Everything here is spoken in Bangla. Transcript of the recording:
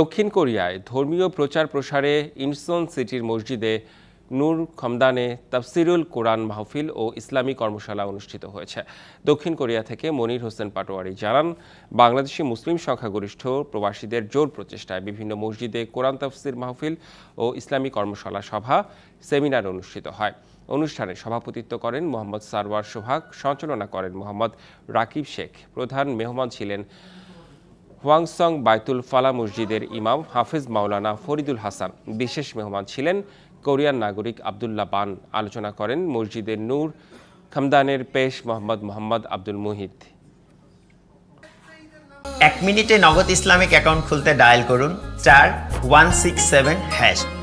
দক্ষিণ কোরিয়ায় ধর্মীয় প্রচার প্রসারে ইনসন সিটির মসজিদে নূর খমদানে তাফসিরুল কোরআন মাহফিল ও ইসলামী কর্মশালা অনুষ্ঠিত হয়েছে দক্ষিণ কোরিয়া থেকে মনির হোসেন পাটোয়ারি জানান বাংলাদেশি মুসলিম সংখ্যাগরিষ্ঠ প্রবাসীদের জোর প্রচেষ্টায় বিভিন্ন মসজিদে কোরআন তাফসির মাহফিল ও ইসলামী কর্মশালা সভা সেমিনার অনুষ্ঠিত হয় অনুষ্ঠানে সভাপতিত্ব করেন মোহাম্মদ সারওয়ার সোহাগ সঞ্চালনা করেন মোহাম্মদ রাকিব শেখ প্রধান মেহমান ছিলেন হোয়াংসং বাইতুল ফালা মসজিদের ইমাম হাফিজ মাওলানা ফরিদুল হাসান বিশেষ মেহমান ছিলেন কোরিয়ান নাগরিক আবদুল্লাহ বান আলোচনা করেন মসজিদের নূর খামদানের পেশ মোহাম্মদ মোহাম্মদ আব্দুল মুহিত এক মিনিটে নগদ ইসলামিক অ্যাকাউন্ট খুলতে ডায়াল করুন চার ওয়ান সিক্স সেভেন হ্যাশ